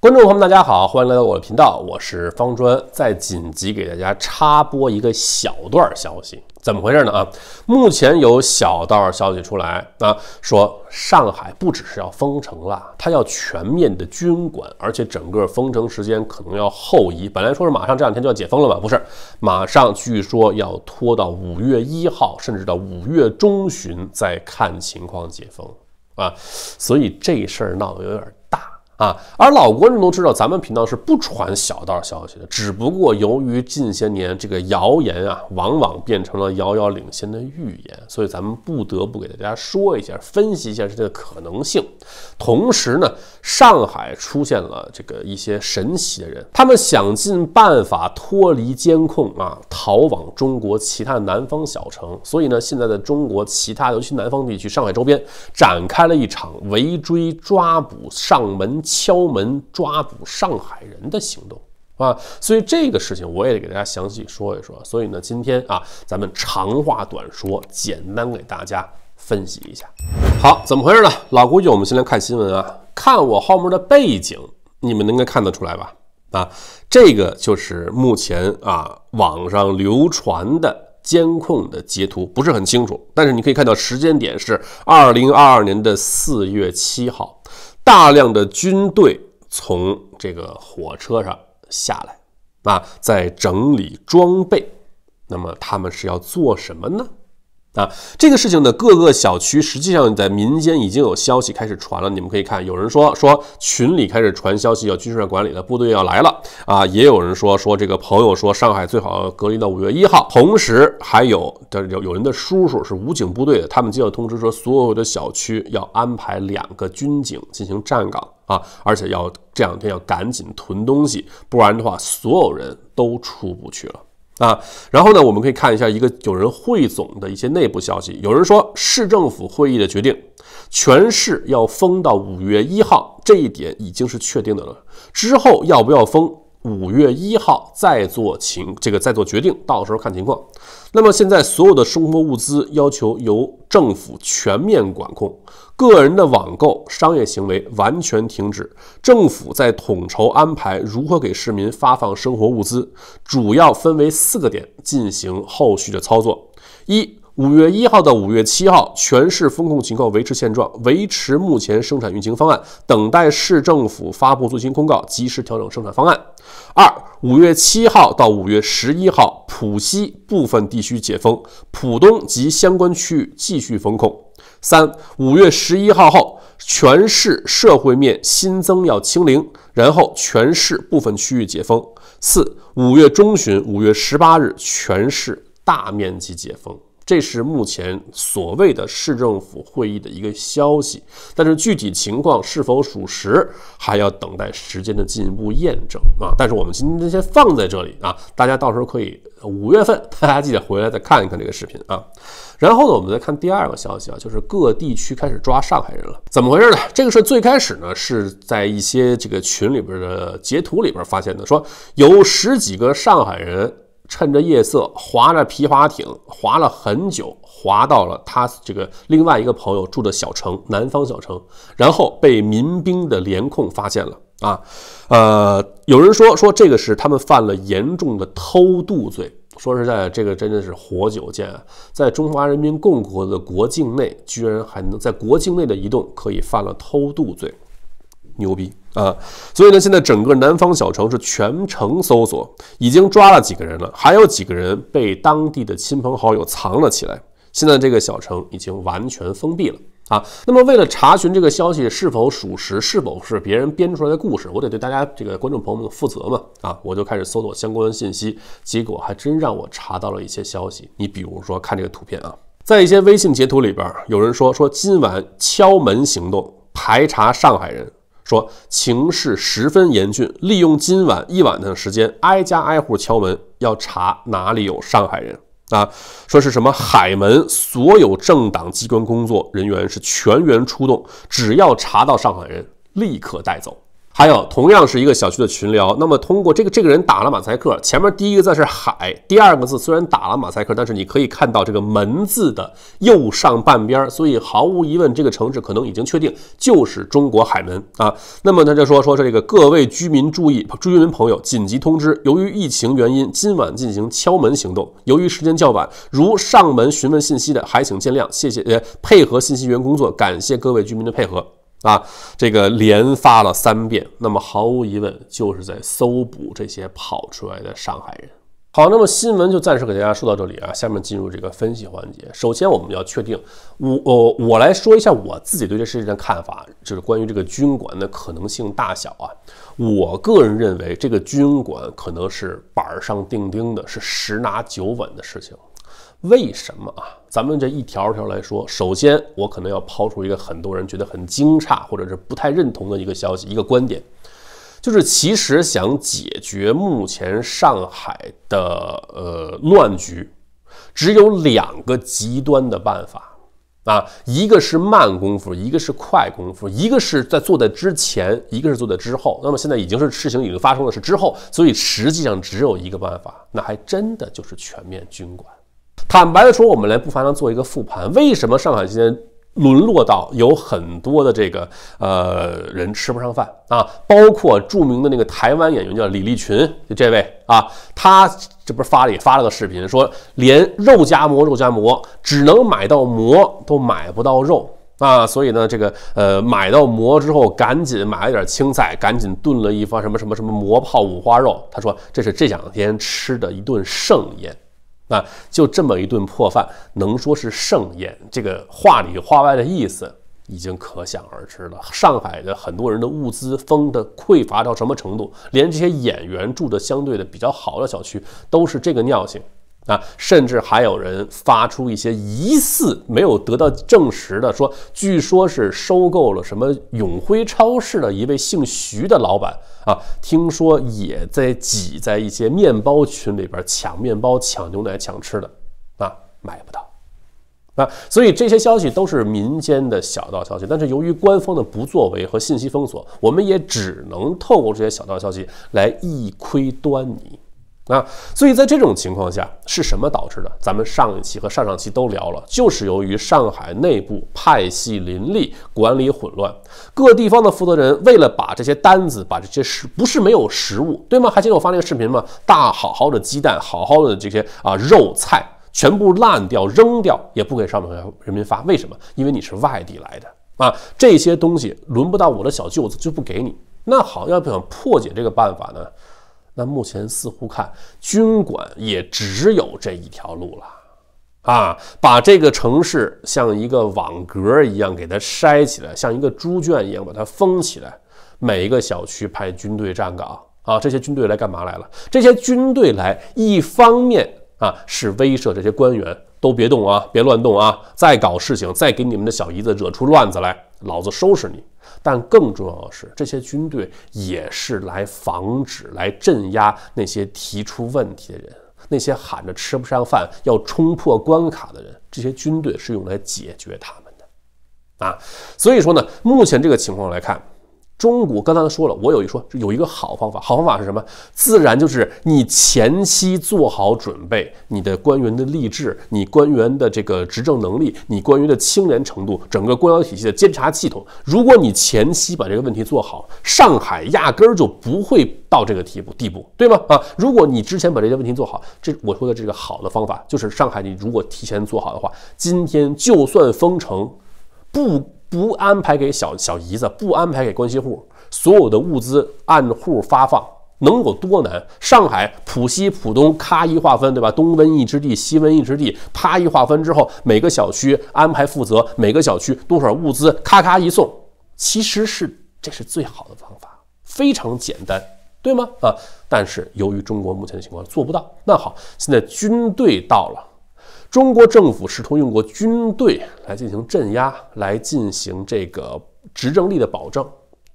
观众朋友们，大家好，欢迎来到我的频道，我是方砖。在紧急给大家插播一个小段消息，怎么回事呢？啊，目前有小道消息出来啊，说上海不只是要封城了，它要全面的军管，而且整个封城时间可能要后移。本来说是马上这两天就要解封了嘛，不是，马上据说要拖到五月一号，甚至到五月中旬再看情况解封啊，所以这事儿闹得有点。啊，而老观众都知道，咱们频道是不传小道消息的。只不过由于近些年这个谣言啊，往往变成了遥遥领先的预言，所以咱们不得不给大家说一下，分析一下这个可能性。同时呢，上海出现了这个一些神奇的人，他们想尽办法脱离监控啊，逃往中国其他南方小城。所以呢，现在在中国其他，尤其南方地区，上海周边展开了一场围追抓捕、上门。敲门抓捕上海人的行动啊，所以这个事情我也得给大家详细说一说。所以呢，今天啊，咱们长话短说，简单给大家分析一下。好，怎么回事呢？老规矩，我们先来看新闻啊，看我后面的背景，你们应该看得出来吧？啊，这个就是目前啊网上流传的监控的截图，不是很清楚，但是你可以看到时间点是二零二二年的四月七号。大量的军队从这个火车上下来，啊，在整理装备。那么，他们是要做什么呢？啊，这个事情呢，各个小区实际上在民间已经有消息开始传了。你们可以看，有人说说群里开始传消息，要军事管理的部队要来了啊。也有人说说这个朋友说上海最好隔离到五月一号。同时还有，有有人的叔叔是武警部队，的，他们接到通知说所有的小区要安排两个军警进行站岗啊，而且要这两天要赶紧囤东西，不然的话所有人都出不去了。啊，然后呢，我们可以看一下一个有人汇总的一些内部消息。有人说，市政府会议的决定，全市要封到五月一号，这一点已经是确定的了。之后要不要封？五月一号再做情，这个再做决定，到时候看情况。那么现在所有的生活物资要求由政府全面管控，个人的网购商业行为完全停止。政府在统筹安排如何给市民发放生活物资，主要分为四个点进行后续的操作：一、五月一号到五月七号，全市风控情况维持现状，维持目前生产运行方案，等待市政府发布最新公告，及时调整生产方案。二五月七号到五月十一号，浦西部分地区解封，浦东及相关区域继续封控。三五月十一号后，全市社会面新增要清零，然后全市部分区域解封。四五月中旬，五月十八日，全市大面积解封。这是目前所谓的市政府会议的一个消息，但是具体情况是否属实，还要等待时间的进一步验证啊！但是我们今天先放在这里啊，大家到时候可以五月份，大家记得回来再看一看这个视频啊。然后呢，我们再看第二个消息啊，就是各地区开始抓上海人了，怎么回事呢？这个是最开始呢，是在一些这个群里边的截图里边发现的，说有十几个上海人。趁着夜色，划着皮划艇，划了很久，划到了他这个另外一个朋友住的小城，南方小城，然后被民兵的联控发现了啊。呃，有人说说这个是他们犯了严重的偷渡罪。说实在，这个真的是活久见啊，在中华人民共和国的国境内，居然还能在国境内的移动可以犯了偷渡罪。牛逼啊！所以呢，现在整个南方小城是全城搜索，已经抓了几个人了，还有几个人被当地的亲朋好友藏了起来。现在这个小城已经完全封闭了啊！那么，为了查询这个消息是否属实，是否是别人编出来的故事，我得对大家这个观众朋友们负责嘛啊！我就开始搜索相关的信息，结果还真让我查到了一些消息。你比如说看这个图片啊，在一些微信截图里边，有人说说今晚敲门行动排查上海人。说情势十分严峻，利用今晚一晚上的时间，挨家挨户敲门，要查哪里有上海人啊！说是什么海门所有政党机关工作人员是全员出动，只要查到上海人，立刻带走。还有，同样是一个小区的群聊，那么通过这个，这个人打了马赛克，前面第一个字是海，第二个字虽然打了马赛克，但是你可以看到这个门字的右上半边所以毫无疑问，这个城市可能已经确定就是中国海门啊。那么他就说说这个各位居民注意，居民朋友紧急通知，由于疫情原因，今晚进行敲门行动。由于时间较晚，如上门询问信息的，还请见谅，谢谢，呃，配合信息员工作，感谢各位居民的配合。啊，这个连发了三遍，那么毫无疑问，就是在搜捕这些跑出来的上海人。好，那么新闻就暂时给大家说到这里啊，下面进入这个分析环节。首先，我们要确定，我呃，我来说一下我自己对这事情的看法，就是关于这个军管的可能性大小啊。我个人认为，这个军管可能是板上钉钉的，是十拿九稳的事情。为什么啊？咱们这一条一条来说。首先，我可能要抛出一个很多人觉得很惊诧，或者是不太认同的一个消息，一个观点，就是其实想解决目前上海的呃乱局，只有两个极端的办法啊，一个是慢功夫，一个是快功夫，一个是在做的之前，一个是做的之后。那么现在已经是事情已经发生了，是之后，所以实际上只有一个办法，那还真的就是全面军管。坦白的说，我们来不妨能做一个复盘，为什么上海今天沦落到有很多的这个呃人吃不上饭啊？包括著名的那个台湾演员叫李立群，就这位啊，他这不是发了发了个视频，说连肉夹馍，肉夹馍只能买到馍，都买不到肉啊。所以呢，这个呃买到馍之后，赶紧买了点青菜，赶紧炖了一方什么什么什么馍泡五花肉。他说这是这两天吃的一顿盛宴。那就这么一顿破饭，能说是盛宴？这个话里话外的意思已经可想而知了。上海的很多人的物资封的匮乏到什么程度，连这些演员住的相对的比较好的小区都是这个尿性。啊，甚至还有人发出一些疑似没有得到证实的，说据说是收购了什么永辉超市的一位姓徐的老板啊，听说也在挤在一些面包群里边抢面包、抢牛奶、抢吃的啊，买不到啊，所以这些消息都是民间的小道消息，但是由于官方的不作为和信息封锁，我们也只能透过这些小道消息来一窥端倪。那，所以在这种情况下，是什么导致的？咱们上一期和上上期都聊了，就是由于上海内部派系林立，管理混乱，各地方的负责人为了把这些单子、把这些食，不是没有食物，对吗？还记得我发那个视频吗？大好好的鸡蛋，好好的这些啊肉菜，全部烂掉扔掉，也不给上海人民发，为什么？因为你是外地来的啊，这些东西轮不到我的小舅子就不给你。那好，要想破解这个办法呢？那目前似乎看军管也只有这一条路了啊！把这个城市像一个网格一样给它筛起来，像一个猪圈一样把它封起来，每一个小区派军队站岗啊！这些军队来干嘛来了？这些军队来，一方面啊是威慑这些官员，都别动啊，别乱动啊，再搞事情，再给你们的小姨子惹出乱子来，老子收拾你。但更重要的是，这些军队也是来防止、来镇压那些提出问题的人，那些喊着吃不上饭要冲破关卡的人。这些军队是用来解决他们的，啊，所以说呢，目前这个情况来看。中国刚才说了，我有一说有一个好方法，好方法是什么？自然就是你前期做好准备，你的官员的励志，你官员的这个执政能力，你官员的清廉程度，整个官僚体系的监察系统。如果你前期把这个问题做好，上海压根儿就不会到这个地步，地步对吗？啊，如果你之前把这些问题做好，这我说的这个好的方法就是上海，你如果提前做好的话，今天就算封城，不。不安排给小小姨子，不安排给关系户，所有的物资按户发放，能有多难？上海浦西、浦东咔一划分，对吧？东瘟疫之地，西瘟疫之地，啪一划分之后，每个小区安排负责，每个小区多少物资，咔咔一送，其实是这是最好的方法，非常简单，对吗？啊！但是由于中国目前的情况做不到，那好，现在军队到了。中国政府试图用过军队来进行镇压，来进行这个执政力的保证，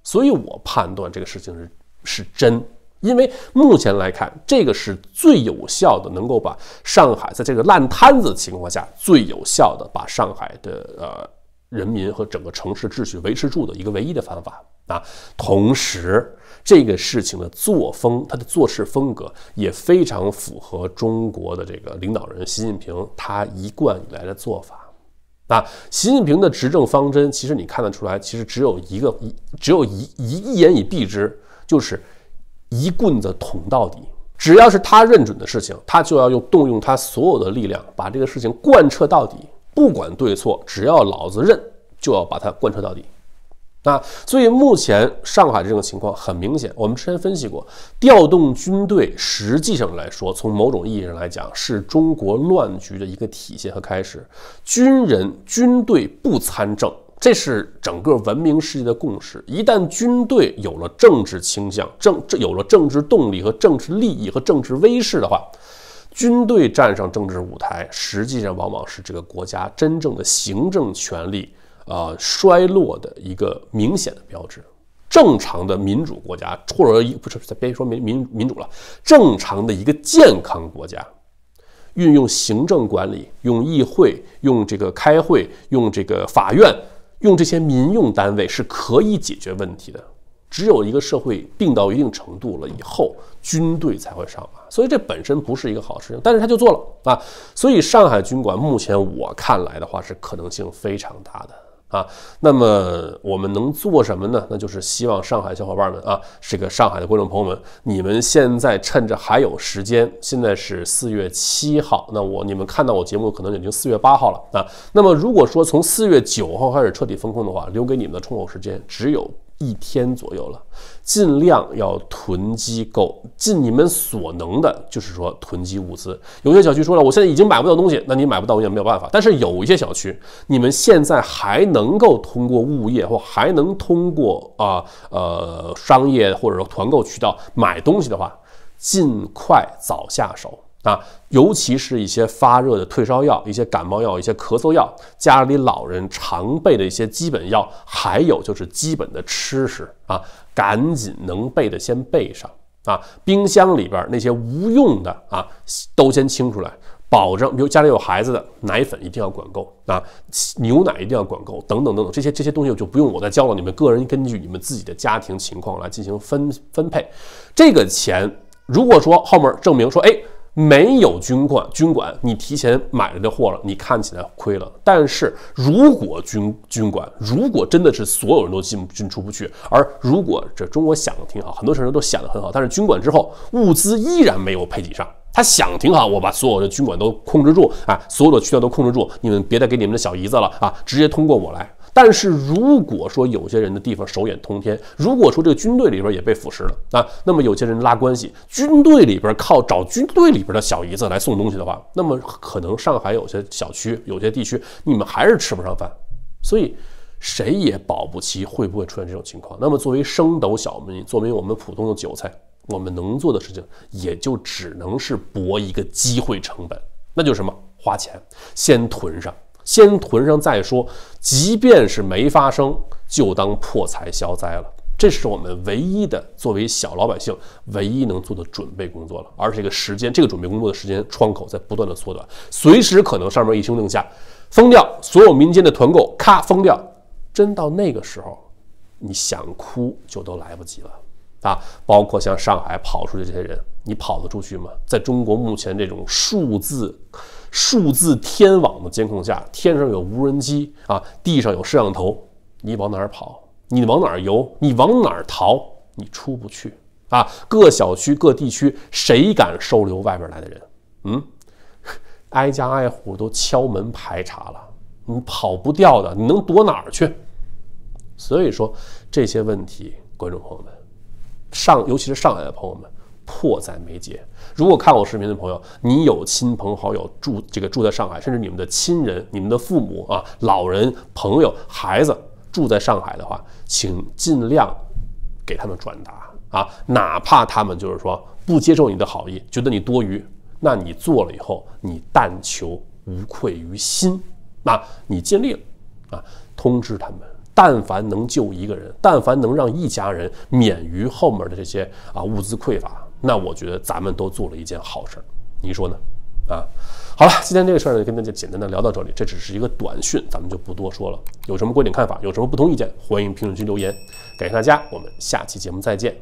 所以我判断这个事情是是真，因为目前来看，这个是最有效的，能够把上海在这个烂摊子情况下最有效的把上海的呃。人民和整个城市秩序维持住的一个唯一的方法啊，同时这个事情的作风，他的做事风格也非常符合中国的这个领导人习近平他一贯以来的做法啊。习近平的执政方针，其实你看得出来，其实只有一个，一，只有一一一言以蔽之，就是一棍子捅到底。只要是他认准的事情，他就要用动用他所有的力量，把这个事情贯彻到底。不管对错，只要老子认，就要把它贯彻到底。那所以目前上海这种情况很明显，我们之前分析过，调动军队实际上来说，从某种意义上来讲，是中国乱局的一个体现和开始。军人军队不参政，这是整个文明世界的共识。一旦军队有了政治倾向，政有了政治动力和政治利益和政治威势的话，军队站上政治舞台，实际上往往是这个国家真正的行政权力啊衰落的一个明显的标志。正常的民主国家，或者不是，别说民民民主了，正常的一个健康国家，运用行政管理、用议会、用这个开会、用这个法院、用这些民用单位，是可以解决问题的。只有一个社会病到一定程度了以后，军队才会上马，所以这本身不是一个好事情，但是他就做了啊，所以上海军管目前我看来的话是可能性非常大的啊。那么我们能做什么呢？那就是希望上海小伙伴们啊，这个上海的观众朋友们，你们现在趁着还有时间，现在是四月七号，那我你们看到我节目可能已经四月八号了啊。那么如果说从四月九号开始彻底封控的话，留给你们的窗口时间只有。一天左右了，尽量要囤积够，尽你们所能的，就是说囤积物资。有些小区说了，我现在已经买不到东西，那你买不到我也没有办法。但是有一些小区，你们现在还能够通过物业或还能通过啊呃商业或者说团购渠道买东西的话，尽快早下手。啊，尤其是一些发热的退烧药、一些感冒药、一些咳嗽药，家里老人常备的一些基本药，还有就是基本的吃食啊，赶紧能备的先备上啊。冰箱里边那些无用的啊，都先清出来，保证。比如家里有孩子的，奶粉一定要管够啊，牛奶一定要管够，等等等等，这些这些东西我就不用我再教了，你们个人根据你们自己的家庭情况来进行分分配。这个钱，如果说后面证明说，哎。没有军管，军管你提前买了这货了，你看起来亏了。但是如果军军管，如果真的是所有人都进进出不去，而如果这中国想的挺好，很多城市都想的很好，但是军管之后物资依然没有配给上。他想挺好，我把所有的军管都控制住啊，所有的渠道都控制住，你们别再给你们的小姨子了啊，直接通过我来。但是如果说有些人的地方手眼通天，如果说这个军队里边也被腐蚀了啊，那么有些人拉关系，军队里边靠找军队里边的小姨子来送东西的话，那么可能上海有些小区、有些地区，你们还是吃不上饭。所以，谁也保不齐会不会出现这种情况。那么作为升斗小民，作为我们普通的韭菜，我们能做的事情也就只能是搏一个机会成本，那就是什么花钱先囤上。先囤上再说，即便是没发生，就当破财消灾了。这是我们唯一的作为小老百姓唯一能做的准备工作了。而这个时间，这个准备工作的时间窗口在不断的缩短，随时可能上面一声令下，封掉所有民间的团购，咔封掉。真到那个时候，你想哭就都来不及了啊！包括像上海跑出去这些人，你跑得出去吗？在中国目前这种数字。数字天网的监控下，天上有无人机啊，地上有摄像头，你往哪儿跑？你往哪儿游？你往哪儿逃？你出不去啊！各小区、各地区，谁敢收留外边来的人？嗯，挨家挨户都敲门排查了，你跑不掉的，你能躲哪儿去？所以说这些问题，观众朋友们，上尤其是上海的朋友们。迫在眉睫。如果看我视频的朋友，你有亲朋好友住这个住在上海，甚至你们的亲人、你们的父母啊、老人、朋友、孩子住在上海的话，请尽量给他们转达啊，哪怕他们就是说不接受你的好意，觉得你多余，那你做了以后，你但求无愧于心，那你尽力了啊，通知他们，但凡能救一个人，但凡能让一家人免于后面的这些啊物资匮乏。那我觉得咱们都做了一件好事儿，你说呢？啊，好了，今天这个事儿呢就跟大家简单的聊到这里，这只是一个短讯，咱们就不多说了。有什么观点看法，有什么不同意见，欢迎评论区留言。感谢大家，我们下期节目再见。